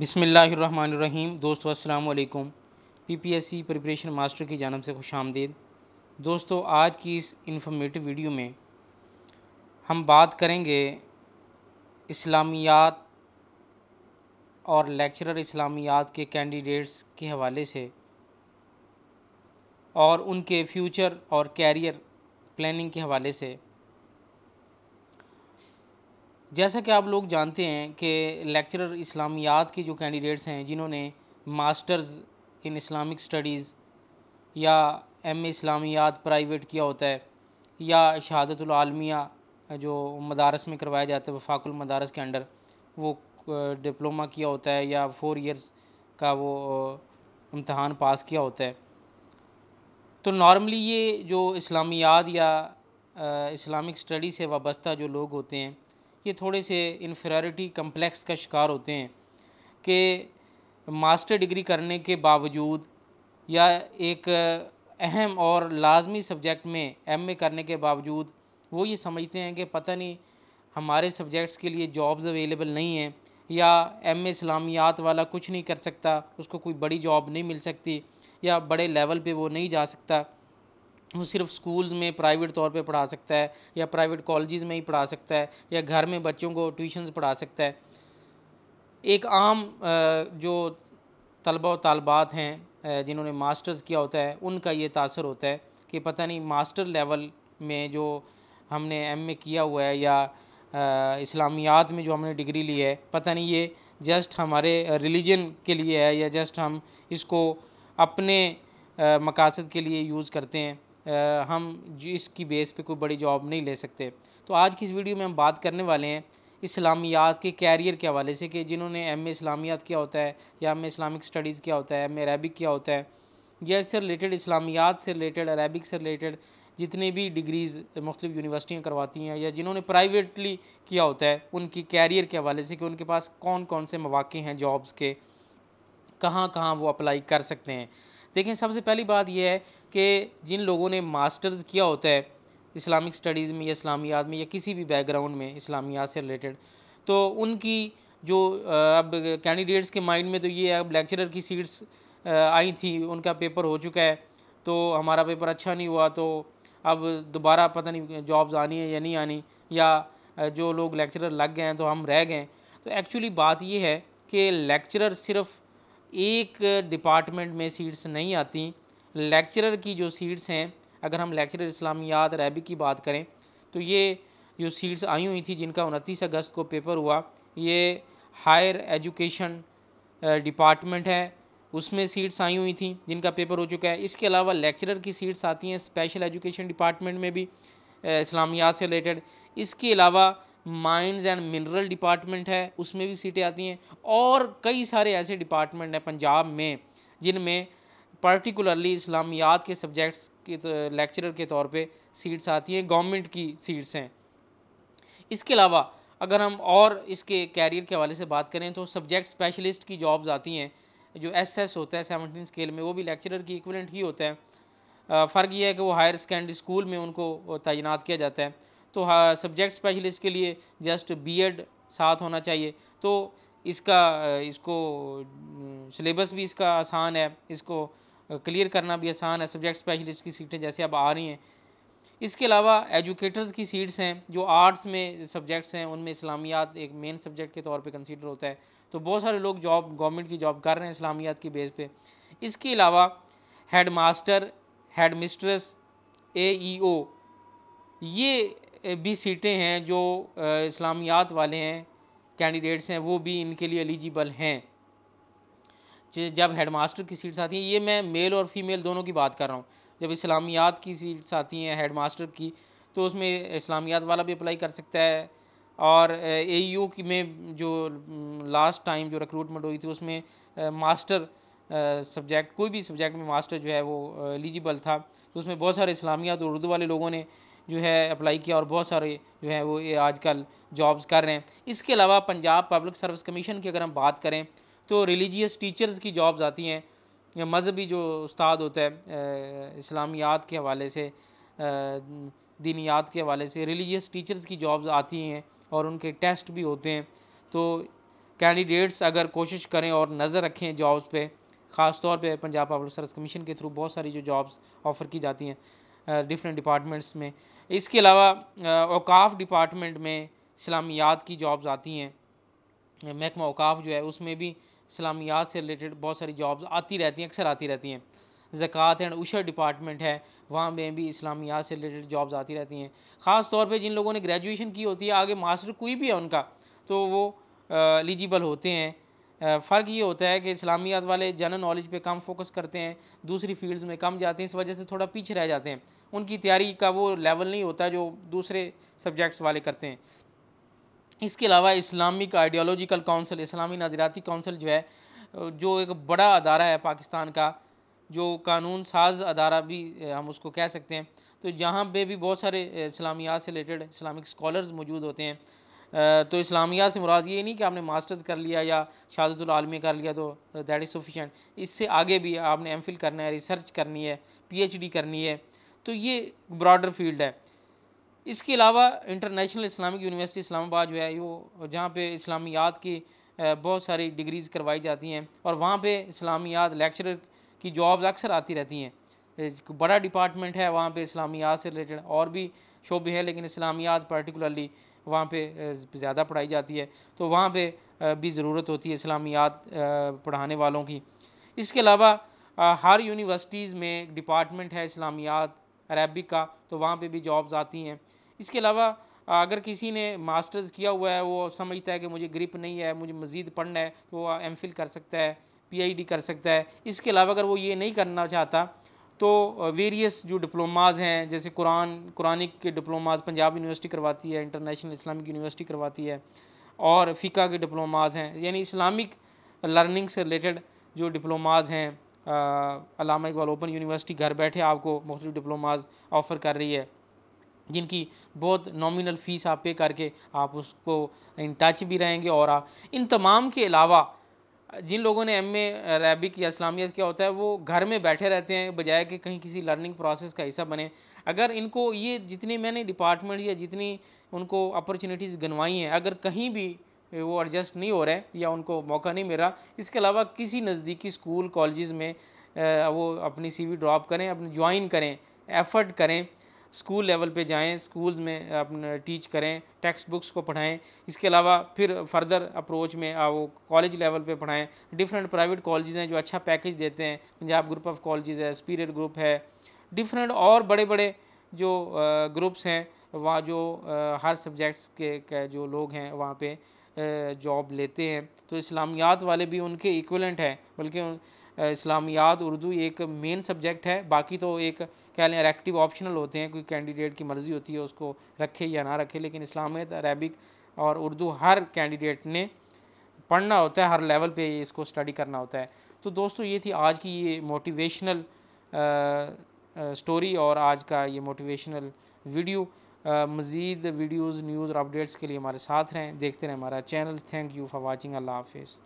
बसमिल दोस्तों अस्सलाम PPSC preparation master की जानब से खुश आमदीद दोस्तों आज की इस इंफॉर्मेटिव वीडियो में हम बात करेंगे इस्लामियात और लेक्चरर इस्लामियात के कैंडिडेट्स के हवाले से और उनके फ्यूचर और कैरियर प्लानिंग के हवाले से जैसा कि आप लोग जानते हैं कि लेक्चरर इस्लामियात के जो कैंडिडेट्स हैं जिन्होंने मास्टर्स इन इस्लामिक स्टडीज़ या एम इस्लामियात प्राइवेट किया होता है या शहादतलमिया जो मदारस में करवाया जाता है वफाकुल मदारस के अंडर वो डिप्लोमा किया होता है या फोर इयर्स का वो इम्तहान पास किया होता है तो नॉर्मली ये जो इस्लामियात या इस्लामिक स्टडी से वाबस्ता जो लोग होते हैं ये थोड़े से इन्फेरिटी कम्प्लेक्स का शिकार होते हैं कि मास्टर डिग्री करने के बावजूद या एक अहम और लाजमी सब्जेक्ट में एम ए करने के बावजूद वो ये समझते हैं कि पता नहीं हमारे सब्जेक्ट्स के लिए जॉब्स अवेलेबल नहीं हैं या एम ए इस्लामियात वाला कुछ नहीं कर सकता उसको कोई बड़ी जॉब नहीं मिल सकती या बड़े लेवल पे वो नहीं जा सकता वो सिर्फ स्कूल्स में प्राइवेट तौर पे पढ़ा सकता है या प्राइवेट कॉलेजेस में ही पढ़ा सकता है या घर में बच्चों को ट्यूशन पढ़ा सकता है एक आम जो तलबा तलबात हैं जिन्होंने मास्टर्स किया होता है उनका ये तासर होता है कि पता नहीं मास्टर लेवल में जो हमने एम किया हुआ है या इस्लामियात में जो हमने डिग्री ली है पता नहीं ये जस्ट हमारे रिलीजन के लिए है या जस्ट हम इसको अपने मकासद के लिए यूज़ करते हैं हम इसकी बेस पे कोई बड़ी जॉब नहीं ले सकते तो आज की इस वीडियो में हम बात करने वाले हैं इस्लामियात के कैरियर के हवाले से कि जिन्होंने एम इस्लामियात किया होता है या एम इस्लामिक स्टडीज़ किया होता है एम अरेबिक किया होता है या इससे रिलेटेड इस्लामियात से रिलेटेड अरेबिक से रिलेटेड जितने भी डिग्रीज़ मुख्तलिफ यूनिवर्सिटियाँ करवाती हैं या जिन्होंने प्राइवेटली किया होता है उनकी कैरियर के हवाले से कि उनके पास कौन कौन से मौाक़े हैं जॉब्स के कहाँ कहाँ वो अप्लाई कर सकते हैं देखें सबसे पहली बात यह है कि जिन लोगों ने मास्टर्स किया होता है इस्लामिक स्टडीज़ में या इस्लामियात में या किसी भी बैकग्राउंड में इस्लामियात से रिलेटेड तो उनकी जो अब कैंडिडेट्स के माइंड में तो ये अब लेक्चरर की सीट्स आई थी उनका पेपर हो चुका है तो हमारा पेपर अच्छा नहीं हुआ तो अब दोबारा पता नहीं जॉब्स आनी है या नहीं आनी या जो लोग लेक्चरर लग गए हैं तो हम रह गए तो एक्चुअली बात ये है कि लेक्चरर सिर्फ एक डिपार्टमेंट में सीट्स नहीं आती लेक्चरर की जो सीट्स हैं अगर हम लेक्चरर इस्लामियात रैबिक की बात करें तो ये जो सीट्स आई हुई थी जिनका उनतीस अगस्त को पेपर हुआ ये हायर एजुकेशन डिपार्टमेंट है उसमें सीट्स आई हुई थी जिनका पेपर हो चुका है इसके अलावा लेक्चरर की सीट्स आती हैं स्पेशल एजुकेशन डिपार्टमेंट में भी इस्लामियात से रिलेटेड इसके अलावा माइंस एंड मिनरल डिपार्टमेंट है उसमें भी सीटें आती हैं और कई सारे ऐसे डिपार्टमेंट हैं पंजाब में जिनमें पर्टिकुलरली इस्लामियात के सब्जेक्ट्स के लेक्चर लेक्चरर के तौर पे सीट्स आती हैं गवर्नमेंट की सीट्स हैं इसके अलावा अगर हम और इसके कैरियर के हवाले से बात करें तो सब्जेक्ट स्पेशलिस्ट की जॉब्स आती हैं जो एस एस होता है सेवनटीन स्केल में वो भी लेक्चरर की इक्वलेंट ही होता है फ़र्क ये है कि वो हायर सेकेंडरी स्कूल में उनको तैनात किया जाता है तो सब्जेक्ट स्पेशलिस्ट के लिए जस्ट बीएड साथ होना चाहिए तो इसका इसको सिलेबस भी इसका आसान है इसको क्लियर करना भी आसान है सब्जेक्ट स्पेशलिस्ट की सीटें जैसे अब आ रही हैं इसके अलावा एजुकेटर्स की सीट्स हैं जो आर्ट्स में सब्जेक्ट्स हैं उनमें इस्लामियात एक मेन सब्जेक्ट के तौर पे कंसीडर होता है तो बहुत सारे लोग जॉब गवर्नमेंट की जॉब कर रहे हैं इस्लामियात की बेस पे इसके अलावा headmaster headmistress A E O ये भी सीटें हैं जो इस्लामियात वाले हैं कैंडिडेट्स हैं वो भी इनके लिए एलिजिबल हैं जब हेडमास्टर की सीट्स आती हैं ये मैं मेल और फीमेल दोनों की बात कर रहा हूँ जब इस्लामियात की सीट्स आती हैं हेडमास्टर की तो उसमें इस्लामियात वाला भी अप्लाई कर सकता है और ए यू e की में जो लास्ट टाइम जो रिक्रूटमेंट हुई थी उसमें मास्टर सब्जेक्ट कोई भी सब्जेक्ट में मास्टर जो है वो एलिजिबल था तो उसमें बहुत सारे इस्लामियात और उर्दू वाले लोगों ने जो है अप्लाई किया और बहुत सारे जो है वो आजकल जॉब्स कर रहे हैं इसके अलावा पंजाब पब्लिक सर्विस कमीशन की अगर हम बात करें तो रिलीजियस टीचर्स की जॉब्स आती हैं या मजहबी जो उस्ताद होता है इस्लामियात के हवाले से दीनियात के हवाले से रिलीजियस टीचर्स की जॉब्स आती हैं और उनके टेस्ट भी होते हैं तो कैंडिडेट्स अगर कोशिश करें और नज़र रखें जॉब्स पे ख़ास तौर पे पंजाब पब्लिक सर्विस कमीशन के थ्रू बहुत सारी जो जॉब्स ऑफ़र की जाती हैं डिफरेंट डिपार्टमेंट्स में इसके अलावा अवकाफ़ डिपार्टमेंट में इस्लामियात की जॉब्स आती हैं महकमा अवकाफ़ जो है उसमें भी इस्लामियात से रिलेटेड बहुत सारी जॉब्स आती रहती हैं अक्सर आती रहती हैं ज़क़़त एंड उशर डिपार्टमेंट है वहाँ में भी इस्लामियात से रिलेटेड जॉब्स आती रहती हैं ख़ास तौर पर जिन लोगों ने ग्रेजुएशन की होती है आगे मास्टर कोई भी है उनका तो वो एलिजिबल होते हैं फ़र्क ये होता है कि इस्लामियात वाले जनरल नॉलेज पे कम फोकस करते हैं दूसरी फील्ड्स में कम जाते हैं इस वजह से थोड़ा पीछे रह जाते हैं उनकी तैयारी का वो लेवल नहीं होता जो दूसरे सब्जेक्ट्स वाले करते हैं इसके अलावा इस्लामिक आइडियोलॉजिकल काउंसिल इस्लामी नज़रियाती काउंसिल जो है जो एक बड़ा अदारा है पाकिस्तान का जो कानून साज अदारा भी हम उसको कह सकते हैं तो यहाँ पे भी बहुत सारे इस्लामियात से रिलेटेड इस्लामिक स्कॉलर्स मौजूद होते हैं तो इस्लामिया से मुराद ये नहीं कि आपने मास्टर्स कर लिया या शहादतुलमी कर लिया तो दैट इज़ सफिशेंट इससे आगे भी आपने एम करना है रिसर्च करनी है पी करनी है तो ये ब्रॉडर फील्ड है इसके अलावा इंटरनेशनल इस्लामिक यूनिवर्सिटी इस्लामाबाद जो है वो जहाँ पे इस्लामियात की बहुत सारी डिग्रीज़ करवाई जाती हैं और वहाँ पे इस्लामियात लेक्चरर की जॉब्स अक्सर आती रहती हैं बड़ा डिपार्टमेंट है वहाँ पे इस्लामियात से रिलेटेड और भी शोबे हैं लेकिन इस्लामियात पर्टिकुलरली वहाँ पे ज़्यादा पढ़ाई जाती है तो वहाँ पे भी ज़रूरत होती है इस्लामियात पढ़ाने वालों की इसके अलावा हर यूनिवर्सिटीज़ में डिपार्टमेंट है इस्लामियात अरेबिक का तो वहाँ पर भी जॉब्स आती हैं इसके अलावा अगर किसी ने मास्टर्स किया हुआ है वो समझता है कि मुझे ग्रिप नहीं है मुझे मज़ीद पढ़ना है तो वह एम कर सकता है पी कर सकता है इसके अलावा अगर वो ये नहीं करना चाहता तो वेरियस जो डिप्लोमाज हैं जैसे कुरान कुरानिक के डिप्लोमाज पंजाब यूनिवर्सिटी करवाती है इंटरनेशनल इस्लामिक यूनिवर्सिटी करवाती है और फ़िका के डिप्लोमाज हैं यानी इस्लामिक लर्निंग से रिलेटेड जो डिप्लोमाज हैं अलामा इकबाल ओपन यूनिवर्सिटी घर बैठे आपको मुख्त डिप्लोमाज ऑफ़र कर रही है जिनकी बहुत नॉमिनल फ़ीस आप पे करके आप उसको इन टच भी रहेंगे और आप इन तमाम के अलावा जिन लोगों ने एम ए अरबिक या इस्लामियत क्या होता है वो घर में बैठे रहते हैं बजाय कि कहीं किसी लर्निंग प्रोसेस का हिस्सा बने अगर इनको ये जितनी मैंने डिपार्टमेंट या जितनी उनको अपॉर्चुनिटीज़ गनवाई हैं अगर कहीं भी वो एडजस्ट नहीं हो रहे हैं या उनको मौका नहीं मिल रहा इसके अलावा किसी नज़दीकी स्कूल कॉलेज़ में वो अपनी सीवी ड्रॉप करें अपने ज्वाइन करें एफ़र्ट करें स्कूल लेवल पे जाएं स्कूल्स में अपने टीच करें टेक्स्ट बुक्स को पढ़ाएं इसके अलावा फिर फर्दर अप्रोच में वो कॉलेज लेवल पे पढ़ाएं डिफरेंट प्राइवेट कॉलेजेस हैं जो अच्छा पैकेज देते हैं पंजाब ग्रुप ऑफ कॉलेजेस है स्पीरियर ग्रुप है डिफरेंट और बड़े बड़े जो ग्रुप्स हैं वहाँ जो हर सब्जेक्ट्स के, के जो लोग हैं वहाँ पर जॉब लेते हैं तो इस्लामियात वाले भी उनके इक्वलेंट हैं बल्कि इस्लामियात उर्दू एक मेन सब्जेक्ट है बाकी तो एक कह लें एक्टिव ऑप्शनल होते हैं कोई कैंडिडेट की मर्ज़ी होती है उसको रखे या ना रखे लेकिन इस्लामियत अरबिक और उर्दू हर कैंडिडेट ने पढ़ना होता है हर लेवल पे इसको स्टडी करना होता है तो दोस्तों ये थी आज की ये मोटिवेशनल स्टोरी और आज का ये मोटिवेशनल वीडियो मज़ीद वीडियोज़ न्यूज़ और अपडेट्स के लिए हमारे साथ रहें देखते रहें हमारा channel thank you for watching अल्लाह हाफिज़